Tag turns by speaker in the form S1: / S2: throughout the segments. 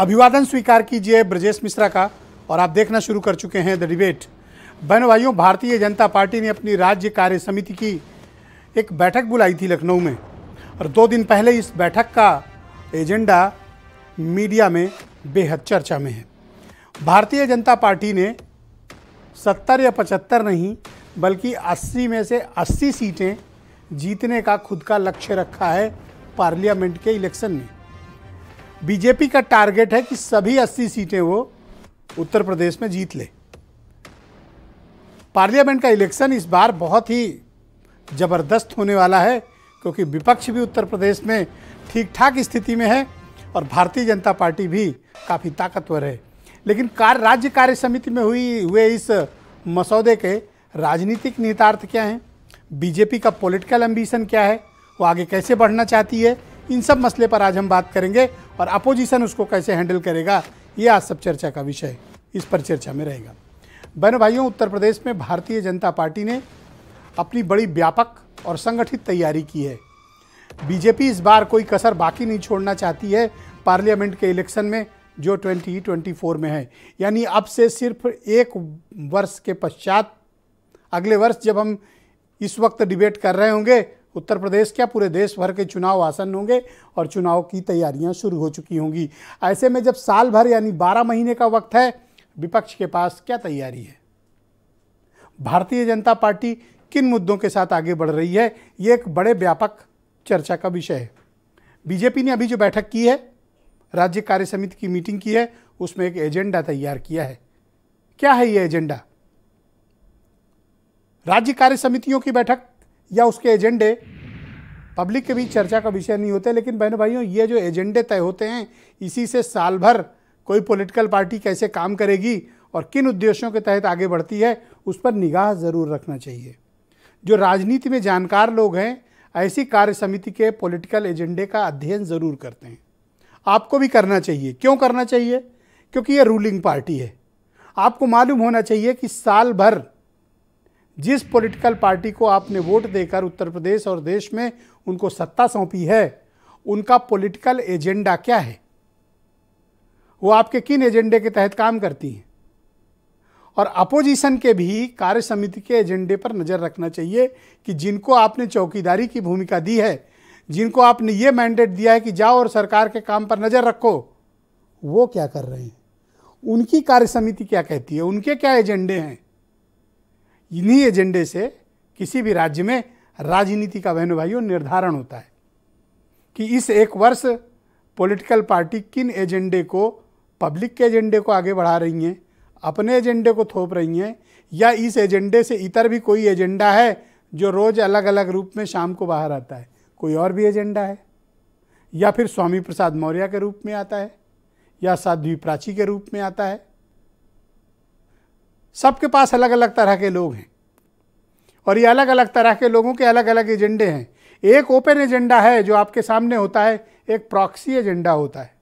S1: अभिवादन स्वीकार कीजिए ब्रजेश मिश्रा का और आप देखना शुरू कर चुके हैं द डिबेट बहन भाइयों भारतीय जनता पार्टी ने अपनी राज्य कार्य समिति की एक बैठक बुलाई थी लखनऊ में और दो दिन पहले इस बैठक का एजेंडा मीडिया में बेहद चर्चा में है भारतीय जनता पार्टी ने सत्तर या पचहत्तर नहीं बल्कि अस्सी में से अस्सी सीटें जीतने का खुद का लक्ष्य रखा है पार्लियामेंट के इलेक्शन में बीजेपी का टारगेट है कि सभी 80 सीटें वो उत्तर प्रदेश में जीत ले पार्लियामेंट का इलेक्शन इस बार बहुत ही ज़बरदस्त होने वाला है क्योंकि विपक्ष भी उत्तर प्रदेश में ठीक ठाक स्थिति में है और भारतीय जनता पार्टी भी काफ़ी ताकतवर है लेकिन कार राज्य कार्य समिति में हुई हुए इस मसौदे के राजनीतिक निहितार्थ क्या हैं बीजेपी का पॉलिटिकल एम्बिशन क्या है वो आगे कैसे बढ़ना चाहती है इन सब मसले पर आज हम बात करेंगे और अपोजिशन उसको कैसे हैंडल करेगा ये आज सब चर्चा का विषय इस पर चर्चा में रहेगा बहन भाइयों उत्तर प्रदेश में भारतीय जनता पार्टी ने अपनी बड़ी व्यापक और संगठित तैयारी की है बीजेपी इस बार कोई कसर बाकी नहीं छोड़ना चाहती है पार्लियामेंट के इलेक्शन में जो 2024 में है यानी अब से सिर्फ एक वर्ष के पश्चात अगले वर्ष जब हम इस वक्त डिबेट कर रहे होंगे उत्तर प्रदेश क्या पूरे देश भर के चुनाव आसन्न होंगे और चुनाव की तैयारियां शुरू हो चुकी होंगी ऐसे में जब साल भर यानी बारह महीने का वक्त है विपक्ष के पास क्या तैयारी है भारतीय जनता पार्टी किन मुद्दों के साथ आगे बढ़ रही है ये एक बड़े व्यापक चर्चा का विषय है बीजेपी ने अभी जो बैठक की है राज्य कार्य समिति की मीटिंग की है उसमें एक एजेंडा तैयार किया है क्या है ये एजेंडा राज्य कार्य समितियों की बैठक या उसके एजेंडे पब्लिक के बीच चर्चा का विषय नहीं होते लेकिन बहनों भाइयों ये जो एजेंडे तय होते हैं इसी से साल भर कोई पॉलिटिकल पार्टी कैसे काम करेगी और किन उद्देश्यों के तहत आगे बढ़ती है उस पर निगाह ज़रूर रखना चाहिए जो राजनीति में जानकार लोग हैं ऐसी कार्य समिति के पॉलिटिकल एजेंडे का अध्ययन ज़रूर करते हैं आपको भी करना चाहिए क्यों करना चाहिए क्योंकि ये रूलिंग पार्टी है आपको मालूम होना चाहिए कि साल भर जिस पॉलिटिकल पार्टी को आपने वोट देकर उत्तर प्रदेश और देश में उनको सत्ता सौंपी है उनका पॉलिटिकल एजेंडा क्या है वो आपके किन एजेंडे के तहत काम करती हैं और अपोजिशन के भी कार्य समिति के एजेंडे पर नज़र रखना चाहिए कि जिनको आपने चौकीदारी की भूमिका दी है जिनको आपने ये मैंडेट दिया है कि जाओ और सरकार के काम पर नज़र रखो वो क्या कर रहे हैं उनकी कार्य समिति क्या कहती है उनके क्या एजेंडे हैं इन्हीं एजेंडे से किसी भी राज्य में राजनीति का बहनों भाइयों निर्धारण होता है कि इस एक वर्ष पॉलिटिकल पार्टी किन एजेंडे को पब्लिक के एजेंडे को आगे बढ़ा रही हैं अपने एजेंडे को थोप रही हैं या इस एजेंडे से इतर भी कोई एजेंडा है जो रोज़ अलग अलग रूप में शाम को बाहर आता है कोई और भी एजेंडा है या फिर स्वामी प्रसाद मौर्य के रूप में आता है या साध्वी प्राची के रूप में आता है सबके पास अलग अलग तरह के लोग हैं और ये अलग अलग तरह के लोगों के अलग अलग एजेंडे हैं एक ओपन एजेंडा है जो आपके सामने होता है एक प्रॉक्सी एजेंडा होता है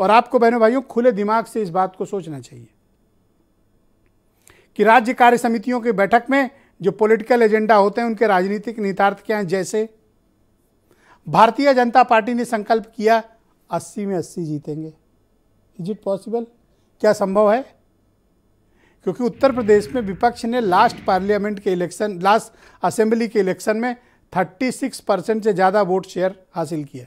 S1: और आपको बहनों भाइयों खुले दिमाग से इस बात को सोचना चाहिए कि राज्य कार्य समितियों की बैठक में जो पॉलिटिकल एजेंडा होते हैं उनके राजनीतिक निहितार्थ क्या हैं जैसे भारतीय जनता पार्टी ने संकल्प किया अस्सी में अस्सी जीतेंगे इज इट पॉसिबल क्या संभव है क्योंकि उत्तर प्रदेश में विपक्ष ने लास्ट पार्लियामेंट के इलेक्शन लास्ट असेंबली के इलेक्शन में 36 परसेंट से ज़्यादा वोट शेयर हासिल किया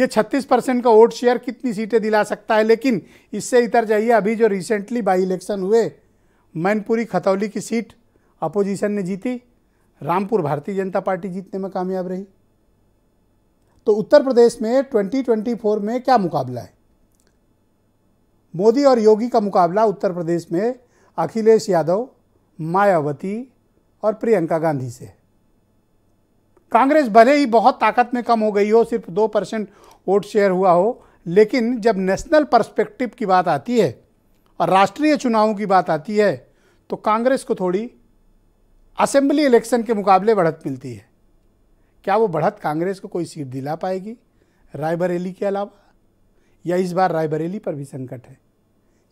S1: ये 36 परसेंट का वोट शेयर कितनी सीटें दिला सकता है लेकिन इससे इतर जाइए अभी जो रिसेंटली बाई इलेक्शन हुए मैनपुरी खतौली की सीट अपोजिशन ने जीती रामपुर भारतीय जनता पार्टी जीतने में कामयाब रही तो उत्तर प्रदेश में 2024 में क्या मुकाबला है मोदी और योगी का मुकाबला उत्तर प्रदेश में अखिलेश यादव मायावती और प्रियंका गांधी से है कांग्रेस भले ही बहुत ताकत में कम हो गई हो सिर्फ दो परसेंट वोट शेयर हुआ हो लेकिन जब नेशनल पर्सपेक्टिव की बात आती है और राष्ट्रीय चुनावों की बात आती है तो कांग्रेस को थोड़ी असेंबली इलेक्शन के मुकाबले बढ़त मिलती है क्या वो बढ़त कांग्रेस को कोई सीट दिला पाएगी रायबरेली के अलावा या इस बार रायबरेली पर भी संकट है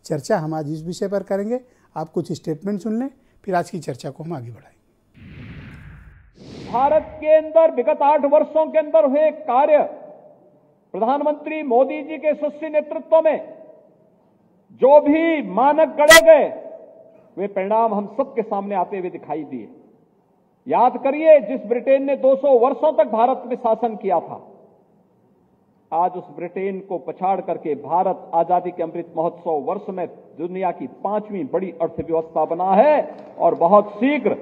S1: चर्चा हम आज इस विषय पर करेंगे आप कुछ स्टेटमेंट सुन लें फिर आज की चर्चा को हम आगे बढ़ाएंगे भारत के अंदर विगत आठ वर्षों के अंदर हुए कार्य प्रधानमंत्री मोदी जी के सस्सी नेतृत्व में जो भी मानक गड़े गए वे परिणाम हम सबके सामने आते हुए दिखाई दिए याद करिए जिस ब्रिटेन ने 200 वर्षों तक भारत में शासन किया था आज उस ब्रिटेन को पछाड़ करके भारत आजादी के अमृत महोत्सव वर्ष में दुनिया की पांचवी बड़ी अर्थव्यवस्था बना है और बहुत शीघ्र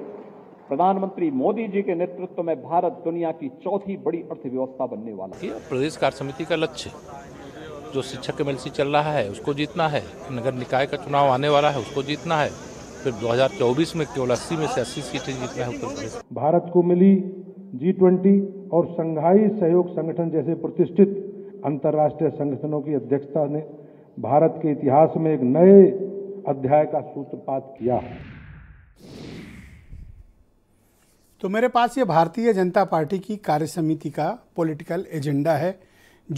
S1: प्रधानमंत्री मोदी जी के नेतृत्व में भारत दुनिया की चौथी बड़ी अर्थव्यवस्था बनने वाला है प्रदेश कार्य समिति का लक्ष्य जो शिक्षक एमएलसी चल रहा है उसको जीतना है नगर निकाय का चुनाव आने वाला है उसको जीतना है फिर 2024 में केवल अस्सी में से अस्सी सीटें जीतना है उत्तर प्रदेश भारत को मिली जी और संघाई सहयोग संगठन जैसे प्रतिष्ठित अंतर्राष्ट्रीय संगठनों की अध्यक्षता ने भारत के इतिहास में एक नए अध्याय का सूत्रपात किया तो मेरे पास ये भारतीय जनता पार्टी की कार्य समिति का पॉलिटिकल एजेंडा है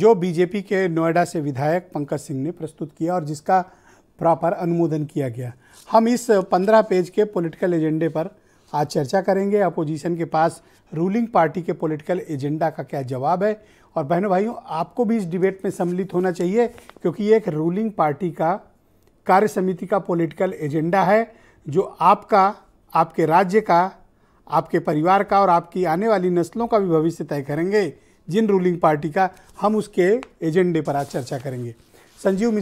S1: जो बीजेपी के नोएडा से विधायक पंकज सिंह ने प्रस्तुत किया और जिसका प्रॉपर अनुमोदन किया गया हम इस पंद्रह पेज के पॉलिटिकल एजेंडे पर आज चर्चा करेंगे अपोजिशन के पास रूलिंग पार्टी के पॉलिटिकल एजेंडा का क्या जवाब है और बहनों भाइयों आपको भी इस डिबेट में सम्मिलित होना चाहिए क्योंकि ये एक रूलिंग पार्टी का कार्य समिति का पॉलिटिकल एजेंडा है जो आपका आपके राज्य का आपके परिवार का और आपकी आने वाली नस्लों का भी भविष्य तय करेंगे जिन रूलिंग पार्टी का हम उसके एजेंडे पर आज चर्चा करेंगे संजीव